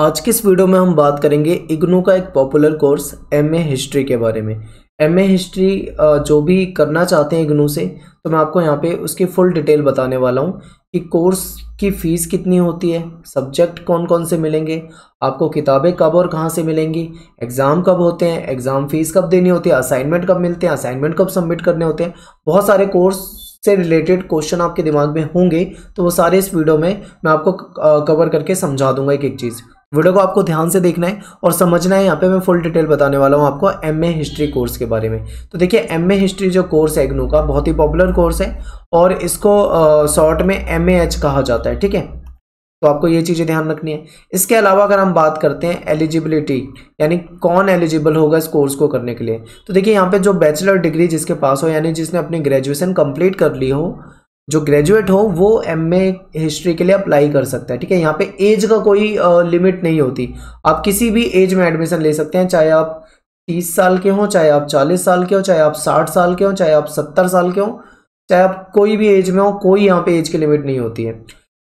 आज के इस वीडियो में हम बात करेंगे इग्नू का एक popular course M A history के बारे में एम ए हिस्ट्री जो भी करना चाहते हैं इग्नू से तो मैं आपको यहाँ पे उसकी फुल डिटेल बताने वाला हूँ कि कोर्स की फ़ीस कितनी होती है सब्जेक्ट कौन कौन से मिलेंगे आपको किताबें कब और कहाँ से मिलेंगी एग्ज़ाम कब होते हैं एग्ज़ाम फ़ीस कब देनी होती है असाइनमेंट कब मिलते हैं असाइनमेंट कब सबमिट करने होते हैं बहुत सारे कोर्स से रिलेटेड क्वेश्चन आपके दिमाग में होंगे तो वो सारे इस वीडियो में मैं आपको कवर करके समझा दूंगा एक एक चीज़ वीडियो को आपको ध्यान से देखना है और समझना है यहाँ पे मैं फुल डिटेल बताने वाला हूँ आपको एम ए हिस्ट्री कोर्स के बारे में तो देखिए एम ए हिस्ट्री जो कोर्स है इग्नू का बहुत ही पॉपुलर कोर्स है और इसको शॉर्ट में एम ए एच कहा जाता है ठीक है तो आपको ये चीज़ें ध्यान रखनी है इसके अलावा अगर हम बात करते हैं एलिजिबिलिटी यानी कौन एलिजिबल होगा इस कोर्स को करने के लिए तो देखिए यहाँ पे जो बैचलर डिग्री जिसके पास हो यानी जिसने अपनी ग्रेजुएशन कंप्लीट कर ली हो जो ग्रेजुएट हो वो एम ए हिस्ट्री के लिए अप्लाई कर सकता है ठीक है यहाँ पे एज का कोई लिमिट नहीं होती आप किसी भी एज में एडमिशन ले सकते हैं चाहे आप तीस साल के हों चाहे आप चालीस साल के हों चाहे आप साठ साल के हों चाहे आप सत्तर साल के हों चाहे आप कोई भी एज में हो कोई यहाँ पे एज की लिमिट नहीं होती है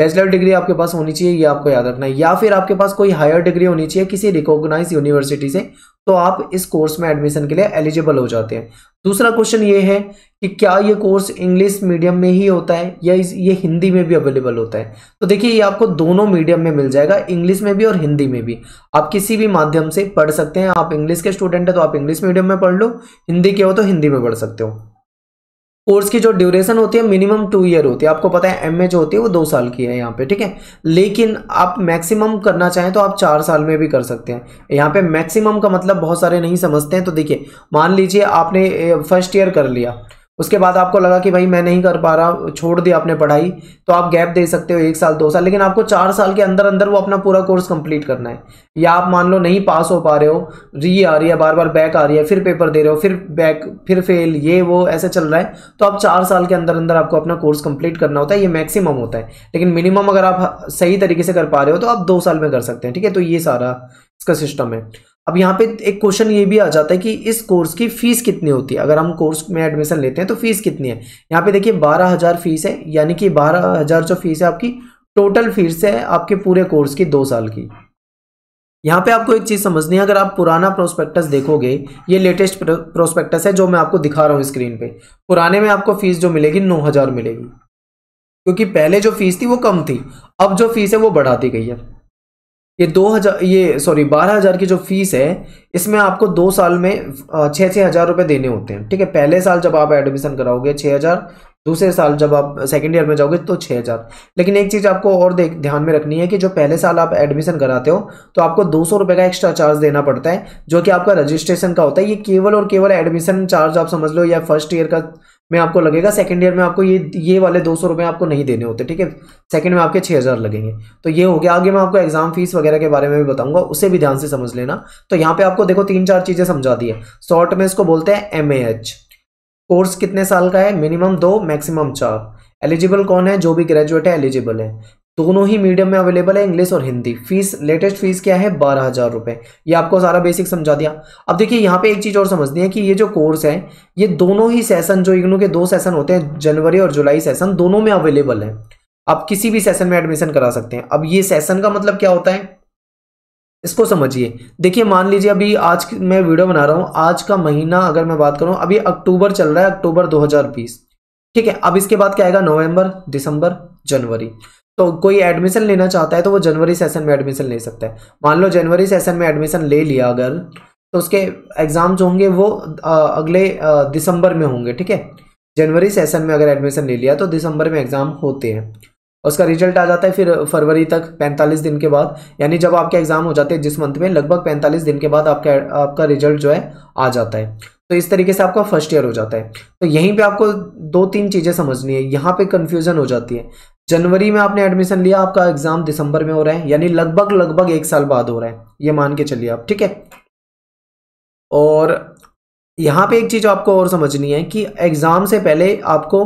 बैचलर डिग्री आपके पास होनी चाहिए ये आपको याद रखना है या फिर आपके पास कोई हायर डिग्री होनी चाहिए किसी रिकॉग्नाइज यूनिवर्सिटी से तो आप इस कोर्स में एडमिशन के लिए एलिजिबल हो जाते हैं दूसरा क्वेश्चन ये है कि क्या ये कोर्स इंग्लिश मीडियम में ही होता है या ये हिंदी में भी अवेलेबल होता है तो देखिए ये आपको दोनों मीडियम में मिल जाएगा इंग्लिश में भी और हिंदी में भी आप किसी भी माध्यम से पढ़ सकते हैं आप इंग्लिश के स्टूडेंट हैं तो आप इंग्लिश मीडियम में पढ़ लो हिंदी के हो तो हिंदी में पढ़ सकते हो कोर्स की जो ड्यूरेशन होती है मिनिमम टू ईयर होती है आपको पता है एम जो होती है वो दो साल की है यहाँ पे ठीक है लेकिन आप मैक्सिमम करना चाहें तो आप चार साल में भी कर सकते हैं यहाँ पे मैक्सिमम का मतलब बहुत सारे नहीं समझते हैं तो देखिए मान लीजिए आपने फर्स्ट ईयर कर लिया उसके बाद आपको लगा कि भाई मैं नहीं कर पा रहा छोड़ दिया आपने पढ़ाई तो आप गैप दे सकते हो एक साल दो साल लेकिन आपको चार साल के अंदर अंदर वो अपना पूरा कोर्स कंप्लीट करना है या आप मान लो नहीं पास हो पा रहे हो री आ रही है बार बार बैक आ रही है फिर पेपर दे रहे हो फिर बैक फिर फेल ये वो ऐसे चल रहा है तो आप चार साल के अंदर अंदर आपको अपना कोर्स कंप्लीट करना होता है ये मैक्सिमम होता है लेकिन मिनिमम अगर आप सही तरीके से कर पा रहे हो तो आप दो साल में कर सकते हैं ठीक है तो ये सारा इसका सिस्टम है अब यहाँ पे एक क्वेश्चन ये भी आ जाता है कि इस कोर्स की फीस कितनी होती है अगर हम कोर्स में एडमिशन लेते हैं तो फीस कितनी है यहाँ पे देखिए बारह हज़ार फीस है यानी कि बारह हज़ार जो फीस है आपकी टोटल फीस है आपके पूरे कोर्स की दो साल की यहाँ पे आपको एक चीज़ समझनी है अगर आप पुराना प्रोस्पेक्टस देखोगे ये लेटेस्ट प्रोस्पेक्टस है जो मैं आपको दिखा रहा हूँ स्क्रीन पे पुराने में आपको फीस जो मिलेगी नौ हज़ार मिलेगी क्योंकि पहले जो फीस थी वो कम थी अब जो फीस है वो बढ़ा दी गई है ये दो हज़ार ये सॉरी बारह हज़ार की जो फीस है इसमें आपको दो साल में छः छः हज़ार रुपये देने होते हैं ठीक है पहले साल जब आप एडमिशन कराओगे छः हज़ार दूसरे साल जब आप सेकेंड ईयर में जाओगे तो छः हज़ार लेकिन एक चीज़ आपको और देख ध्यान में रखनी है कि जो पहले साल आप एडमिशन कराते हो तो आपको दो सौ का एक्स्ट्रा चार्ज देना पड़ता है जो कि आपका रजिस्ट्रेशन का होता है ये केवल और केवल एडमिशन चार्ज आप समझ लो या फर्स्ट ईयर का में आपको लगेगा सेकेंड ईयर में आपको ये ये वाले दो सौ रुपये आपको नहीं देने होते ठीक है सेकेंड में आपके छः हज़ार लगेंगे तो ये हो गया आगे मैं आपको एग्जाम फीस वगैरह के बारे में भी बताऊंगा उसे भी ध्यान से समझ लेना तो यहाँ पे आपको देखो तीन चार चीज़ें समझा दी है शॉर्ट में इसको बोलते हैं एम ए एच कोर्स कितने साल का है मिनिमम दो मैक्सिमम चार एलिजिबल कौन है जो भी ग्रेजुएट है एलिजिबल है दोनों ही मीडियम में अवेलेबल है इंग्लिश और हिंदी फीस लेटेस्ट फीस क्या है बारह हज़ार रुपये ये आपको सारा बेसिक समझा दिया अब देखिए यहाँ पे एक चीज़ और समझनी है कि ये जो कोर्स है ये दोनों ही सेशन जो इग्नू के दो सेशन होते हैं जनवरी और जुलाई सेशन दोनों में अवेलेबल है आप किसी भी सेशन में एडमिशन करा सकते हैं अब ये सेशन का मतलब क्या होता है इसको समझिए देखिए मान लीजिए अभी आज मैं वीडियो बना रहा हूँ आज का महीना अगर मैं बात करूँ अभी अक्टूबर चल रहा है अक्टूबर 2020 ठीक है अब इसके बाद क्या आएगा नवंबर दिसंबर जनवरी तो कोई एडमिशन लेना चाहता है तो वो जनवरी सेशन में एडमिशन ले सकता है मान लो जनवरी सेशन में एडमिशन ले लिया अगर तो उसके एग्ज़ाम जो होंगे वो अगले दिसंबर में होंगे ठीक है जनवरी सेशन में अगर एडमिशन ले लिया तो दिसंबर में एग्ज़ाम होते हैं उसका रिजल्ट आ जाता है फिर फरवरी तक 45 दिन के बाद यानी जब आपके एग्जाम हो जाते हैं जिस मंथ में लगभग 45 दिन के बाद आपका आपका रिजल्ट जो है आ जाता है तो इस तरीके से आपका फर्स्ट ईयर हो जाता है तो यहीं पे आपको दो तीन चीज़ें समझनी है यहाँ पे कंफ्यूजन हो जाती है जनवरी में आपने एडमिशन लिया आपका एग्जाम दिसंबर में हो रहा है यानी लगभग लगभग एक साल बाद हो रहा है ये मान के चलिए आप ठीक है और यहाँ पे एक चीज़ आपको और समझनी है कि एग्ज़ाम से पहले आपको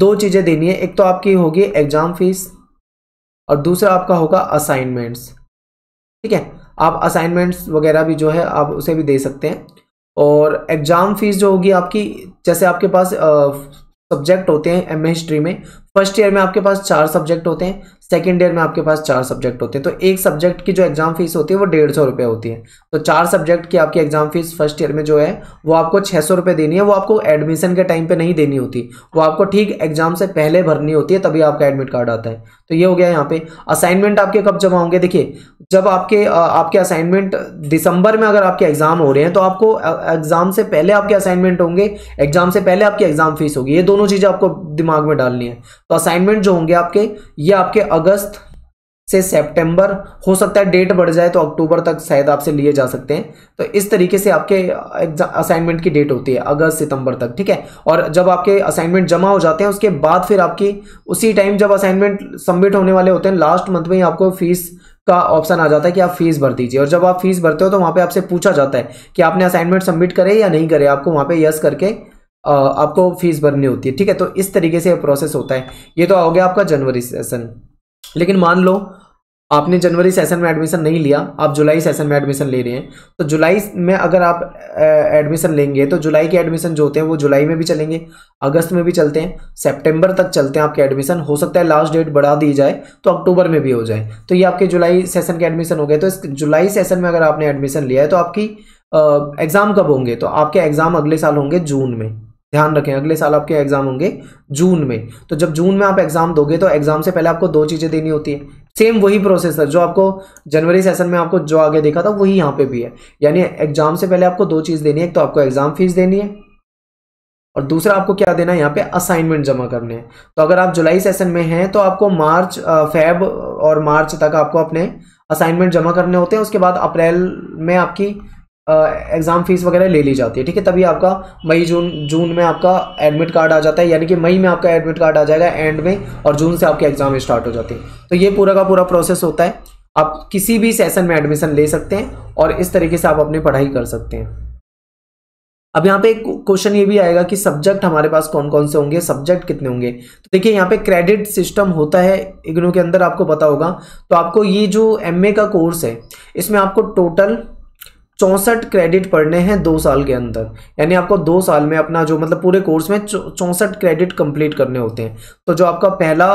दो चीज़ें देनी है एक तो आपकी होगी एग्ज़ाम फीस और दूसरा आपका होगा असाइनमेंट्स ठीक है आप असाइनमेंट्स वगैरह भी जो है आप उसे भी दे सकते हैं और एग्ज़ाम फीस जो होगी आपकी जैसे आपके पास सब्जेक्ट होते हैं एम हिस्ट्री e में फर्स्ट ईयर में आपके पास चार सब्जेक्ट होते हैं सेकेंड ईयर में आपके पास चार सब्जेक्ट होते हैं तो एक सब्जेक्ट की जो एग्जाम फीस होती है वो डेढ़ सौ रुपये होती है तो चार सब्जेक्ट की आपकी एग्जाम फीस फर्स्ट ईयर में जो है वो आपको छः सौ रुपये देनी है वो आपको एडमिशन के टाइम पे नहीं देनी होती वो आपको ठीक एग्जाम से पहले भरनी होती है तभी आपका एडमिट कार्ड आता है तो ये हो गया यहाँ पे असाइनमेंट आपके कब जमा होंगे देखिए जब आपके आपके असाइनमेंट दिसंबर में अगर आपके एग्जाम हो रहे हैं तो आपको एग्जाम से पहले आपके असाइनमेंट होंगे एग्जाम से पहले आपकी एग्जाम फीस होगी ये दोनों चीज़ें आपको दिमाग में डालनी है तो असाइनमेंट जो होंगे आपके ये आपके अगस्त से सितंबर हो सकता है डेट बढ़ जाए तो अक्टूबर तक शायद आपसे लिए जा सकते हैं तो इस तरीके से आपके असाइनमेंट की डेट होती है अगस्त सितंबर तक ठीक है और जब आपके असाइनमेंट जमा हो जाते हैं उसके बाद फिर आपकी उसी टाइम जब असाइनमेंट सबमिट होने वाले होते हैं लास्ट मंथ में ही आपको फीस का ऑप्शन आ जाता है कि आप फीस भर दीजिए और जब आप फीस भरते हो तो वहाँ पे आपसे पूछा जाता है कि आपने असाइनमेंट सबमिट करे या नहीं करे आपको वहाँ पे यस करके आपको फीस भरनी होती है ठीक है तो इस तरीके से प्रोसेस होता है ये तो हो गया आपका जनवरी सेशन लेकिन मान लो आपने जनवरी सेशन में एडमिशन नहीं लिया आप जुलाई सेशन में एडमिशन ले रहे हैं तो जुलाई में अगर आप एडमिशन लेंगे तो जुलाई के एडमिशन जो होते हैं वो जुलाई में भी चलेंगे अगस्त में भी चलते हैं सितंबर तक चलते हैं आपके एडमिशन हो सकता है लास्ट डेट बढ़ा दी जाए तो अक्टूबर में भी हो जाए तो ये आपके जुलाई सेशन के एडमिशन हो गए तो इस जुलाई सेशन में अगर आपने एडमिशन लिया है तो आपकी एग्ज़ाम कब होंगे तो आपके एग्ज़ाम अगले साल होंगे जून में ध्यान रखें अगले साल आपके एग्जाम होंगे जून में तो जब जून में आप एग्जाम दोगे तो एग्जाम से पहले आपको दो चीजें देनी होती है सेम वही प्रोसेस है जो आपको जनवरी सेशन में आपको जो आगे देखा था वही यहाँ पे भी है यानी एग्जाम से पहले आपको दो चीज देनी है एक तो आपको एग्जाम फीस देनी है और दूसरा आपको क्या देना है यहाँ पे असाइनमेंट जमा करने हैं तो अगर आप जुलाई सेशन में हैं तो आपको मार्च फेब और मार्च तक आपको अपने असाइनमेंट जमा करने होते हैं उसके बाद अप्रैल में आपकी एग्ज़ाम फ़ीस वगैरह ले ली जाती है ठीक है तभी आपका मई जून जून में आपका एडमिट कार्ड आ जाता है यानी कि मई में आपका एडमिट कार्ड आ जाएगा एंड में और जून से आपके एग्ज़ाम स्टार्ट हो जाते हैं तो ये पूरा का पूरा प्रोसेस होता है आप किसी भी सेशन में एडमिशन ले सकते हैं और इस तरीके से आप अपनी पढ़ाई कर सकते हैं अब यहाँ पे एक क्वेश्चन ये भी आएगा कि सब्जेक्ट हमारे पास कौन कौन से होंगे सब्जेक्ट कितने होंगे तो देखिए यहाँ पे क्रेडिट सिस्टम होता है इग्नो के अंदर आपको पता होगा तो आपको ये जो एमए का कोर्स है इसमें आपको टोटल चौंसठ क्रेडिट पढ़ने हैं दो साल के अंदर यानी आपको दो साल में अपना जो मतलब पूरे कोर्स में चौंसठ क्रेडिट कंप्लीट करने होते हैं तो जो आपका पहला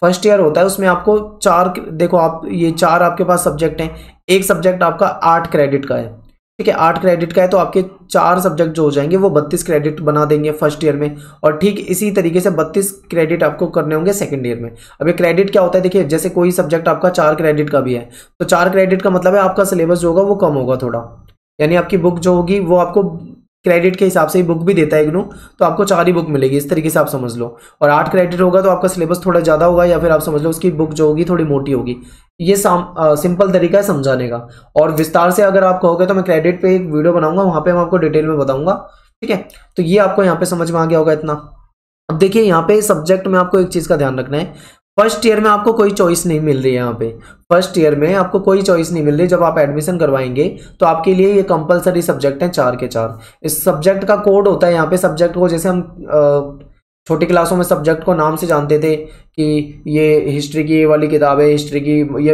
फर्स्ट ईयर होता है उसमें आपको चार देखो आप ये चार आपके पास सब्जेक्ट हैं एक सब्जेक्ट आपका आठ क्रेडिट का है ठीक है आठ क्रेडिट का है तो आपके चार सब्जेक्ट जो हो जाएंगे वो बत्तीस क्रेडिट बना देंगे फर्स्ट ईयर में और ठीक इसी तरीके से बत्तीस क्रेडिट आपको करने होंगे सेकेंड ईयर में अब ये क्रेडिट क्या होता है देखिए जैसे कोई सब्जेक्ट आपका चार क्रेडिट का भी है तो चार क्रेडिट का मतलब है आपका सिलेबस जो होगा वो कम होगा थोड़ा यानी आपकी बुक जो होगी वो आपको क्रेडिट के हिसाब से ही बुक भी देता है इग्नू तो आपको चार ही बुक मिलेगी इस तरीके से आप समझ लो और आठ क्रेडिट होगा तो आपका सिलेबस थोड़ा ज़्यादा होगा या फिर आप समझ लो उसकी बुक जो होगी थोड़ी मोटी होगी ये साम, आ, सिंपल तरीका है समझाने का और विस्तार से अगर आप कहोगे तो मैं क्रेडिट पे एक वीडियो बनाऊंगा वहाँ पे मैं आपको डिटेल में बताऊंगा ठीक है तो ये आपको यहाँ पे समझ में आ गया होगा इतना अब देखिए यहाँ पे सब्जेक्ट में आपको एक चीज़ का ध्यान रखना है फर्स्ट ईयर में आपको कोई चॉइस नहीं मिल रही है यहाँ पे फर्स्ट ईयर में आपको कोई चॉइस नहीं मिल रही जब आप एडमिशन करवाएंगे तो आपके लिए ये कंपलसरी सब्जेक्ट है चार के चार इस सब्जेक्ट का कोड होता है यहाँ पे सब्जेक्ट को जैसे हम छोटी क्लासों में सब्जेक्ट को नाम से जानते थे कि ये हिस्ट्री की ये वाली किताब है हिस्ट्री की ये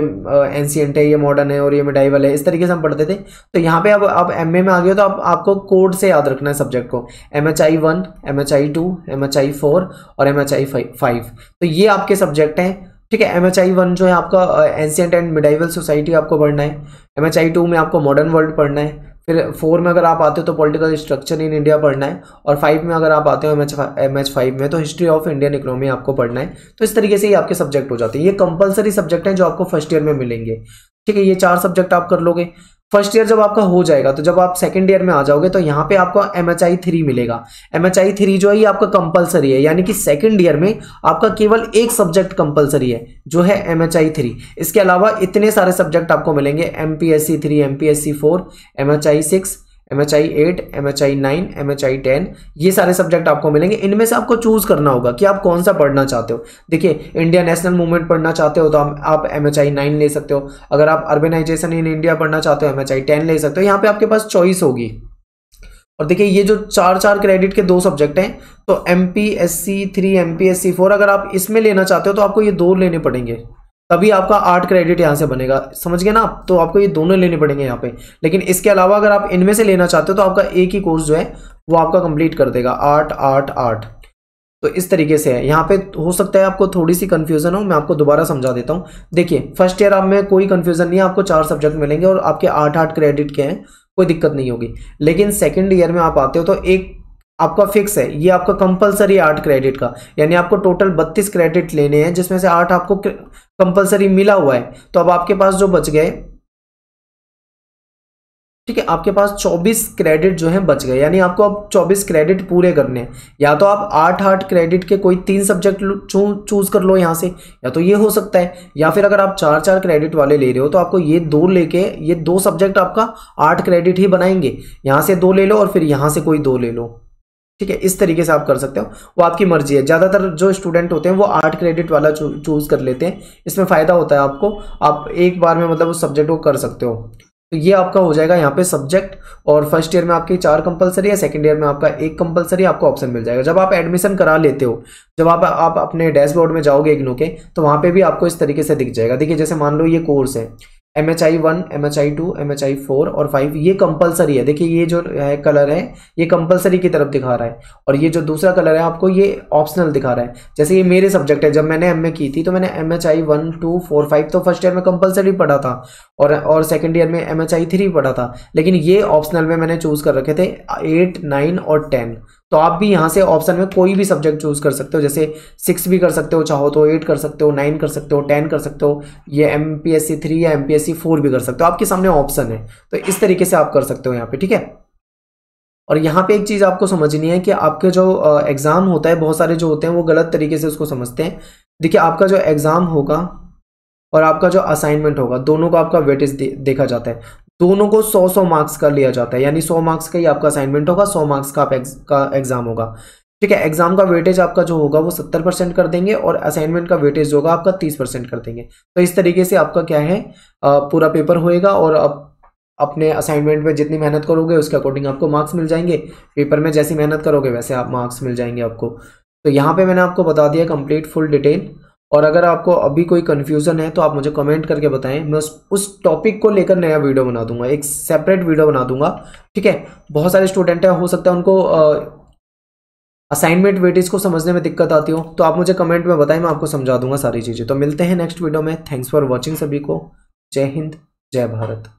एनसीएंट है ये मॉडर्न है और ये मिडाइवल है इस तरीके से हम पढ़ते थे तो यहाँ पे अब आप एम में आ गए तो आप, आपको कोड से याद रखना है सब्जेक्ट को M H I one M H I two M H I four और एम एच आई फाइव तो ये आपके सब्जेक्ट हैं ठीक है एम एच आई वन जो है आपका एनसियट एंड मिडाइवल सोसाइटी आपको पढ़ना है एम एच आई टू में आपको मॉडर्न वर्ल्ड पढ़ना है फिर फोर में अगर आप आते हो तो पॉलिटिकल स्ट्रक्चर इन इंडिया पढ़ना है और फाइव में अगर आप आते हो M H M H five में तो हिस्ट्री ऑफ इंडियन इकोनॉमी आपको पढ़ना है तो इस तरीके से ही आपके सब्जेक्ट हो जाते हैं ये कंपलसरी सब्जेक्ट हैं जो आपको फर्स्ट ईयर में मिलेंगे ठीक है ये चार सब्जेक्ट आप कर लोगे फर्स्ट ईयर जब आपका हो जाएगा तो जब आप सेकेंड ईयर में आ जाओगे तो यहाँ पे आपको एम एच आई थ्री मिलेगा एम एच आई थ्री जो है ये आपका कंपलसरी है यानी कि सेकेंड ईयर में आपका केवल एक सब्जेक्ट कंपलसरी है जो है एम एच आई थ्री इसके अलावा इतने सारे सब्जेक्ट आपको मिलेंगे M P S C three M P S C four M H I six M H I eight M H I nine M H I ten ये सारे subject आपको मिलेंगे इनमें से आपको चूज़ करना होगा कि आप कौन सा पढ़ना चाहते हो देखिए इंडिया नेशनल मूवमेंट पढ़ना चाहते हो तो आप एम एच आई नाइन ले सकते हो अगर आप अर्बेनाइजेशन इन इंडिया पढ़ना चाहते हो एम एच आई टेन ले सकते हो यहाँ पे आपके पास चॉइस होगी और देखिए ये जो चार चार क्रेडिट के दो सब्जेक्ट हैं तो M P S C three M P S C four अगर आप इसमें लेना चाहते हो तो आपको ये दो लेने पड़ेंगे तभी आपका आठ क्रेडिट यहाँ से बनेगा समझ गए ना तो आपको ये दोनों लेने पड़ेंगे यहाँ पे लेकिन इसके अलावा अगर आप इनमें से लेना चाहते हो तो आपका एक ही कोर्स जो है वो आपका कंप्लीट कर देगा आठ आठ आठ तो इस तरीके से है यहाँ पे हो सकता है आपको थोड़ी सी कन्फ्यूजन हो मैं आपको दोबारा समझा देता हूँ देखिए फर्स्ट ईयर आप में कोई कन्फ्यूजन नहीं है आपको चार सब्जेक्ट मिलेंगे और आपके आठ आठ क्रेडिट के हैं कोई दिक्कत नहीं होगी लेकिन सेकेंड ईयर में आप आते हो तो एक आपका फिक्स है ये आपका कंपलसरी आठ क्रेडिट का यानी आपको टोटल बत्तीस क्रेडिट लेने हैं जिसमें से आठ आपको कंपलसरी मिला हुआ है तो अब आपके पास जो बच गए ठीक है आपके पास 24 क्रेडिट जो है बच गए यानी आपको अब 24 क्रेडिट पूरे करने हैं या तो आप आठ आठ क्रेडिट के कोई तीन सब्जेक्ट चू, चूज कर लो यहाँ से या तो ये हो सकता है या फिर अगर आप चार चार क्रेडिट वाले ले रहे हो तो आपको ये दो लेके ये दो सब्जेक्ट आपका आठ क्रेडिट ही बनाएंगे यहाँ से दो ले लो और फिर यहाँ से कोई दो ले लो ठीक है इस तरीके से आप कर सकते हो वो आपकी मर्जी है ज़्यादातर जो स्टूडेंट होते हैं वो आर्ट क्रेडिट वाला चूज़ कर लेते हैं इसमें फ़ायदा होता है आपको आप एक बार में मतलब उस सब्जेक्ट को कर सकते हो तो ये आपका हो जाएगा यहाँ पे सब्जेक्ट और फर्स्ट ईयर में आपके चार कंपलसरी है सेकंड ईयर में आपका एक कंपलसरी आपको ऑप्शन मिल जाएगा जब आप एडमिशन करा लेते हो जब आप आप अपने डैशबोर्ड में जाओगे इग्नो के तो वहाँ पे भी आपको इस तरीके से दिख जाएगा देखिए जैसे मान लो ये कोर्स है M H I one M H I two M H I four और फाइव ये कंपलसरी है देखिए ये जो है कलर है ये कंपलसरी की तरफ दिखा रहा है और ये जो दूसरा कलर है आपको ये ऑप्शनल दिखा रहा है जैसे ये मेरे सब्जेक्ट है जब मैंने एम ए की थी तो मैंने M H I one two four five तो फर्स्ट ईयर में कंपलसरी पढ़ा था और और सेकेंड ईयर में एम एच आई थ्री पढ़ा था लेकिन ये ऑप्शनल में मैंने चूज़ कर रखे थे एट नाइन और टेन तो आप भी यहाँ से ऑप्शन में कोई भी सब्जेक्ट चूज कर सकते हो जैसे सिक्स भी कर सकते हो चाहो तो एट कर सकते हो नाइन कर सकते हो टेन कर सकते हो ये M P S C three या M P S C four भी कर सकते हो आपके सामने ऑप्शन है तो इस तरीके से आप कर सकते हो यहाँ पे ठीक है और यहाँ पे एक चीज़ आपको समझनी है कि आपके जो एग्ज़ाम होता है बहुत सारे जो होते हैं वो गलत तरीके से उसको समझते हैं देखिए आपका जो एग्ज़ाम होगा और आपका जो असाइनमेंट होगा दोनों का आपका वेटेज दे, देखा जाता है दोनों को 100 100 मार्क्स का लिया जाता है यानी 100 मार्क्स का ही आपका असाइनमेंट होगा 100 मार्क्स का आप का एग्जाम होगा ठीक है एग्जाम का वेटेज आपका जो होगा वो 70 परसेंट कर देंगे और असाइनमेंट का वेटेज जो होगा आपका 30 परसेंट कर देंगे तो इस तरीके से आपका क्या है पूरा पेपर होएगा और अब अपने असाइनमेंट में जितनी मेहनत करोगे उसके अकॉर्डिंग आपको मार्क्स मिल जाएंगे पेपर में जैसी मेहनत करोगे वैसे आप मार्क्स मिल जाएंगे आपको तो यहाँ पर मैंने आपको बता दिया कंप्लीट फुल डिटेल और अगर आपको अभी कोई कन्फ्यूज़न है तो आप मुझे कमेंट करके बताएं मैं उस उस टॉपिक को लेकर नया वीडियो बना दूंगा एक सेपरेट वीडियो बना दूंगा ठीक है बहुत सारे स्टूडेंट हैं हो सकता है उनको असाइनमेंट वेटेज को समझने में दिक्कत आती हो तो आप मुझे कमेंट में बताएं मैं आपको समझा दूंगा सारी चीज़ें तो मिलते हैं नेक्स्ट वीडियो में थैंक्स फॉर वॉचिंग सभी को जय हिंद जय भारत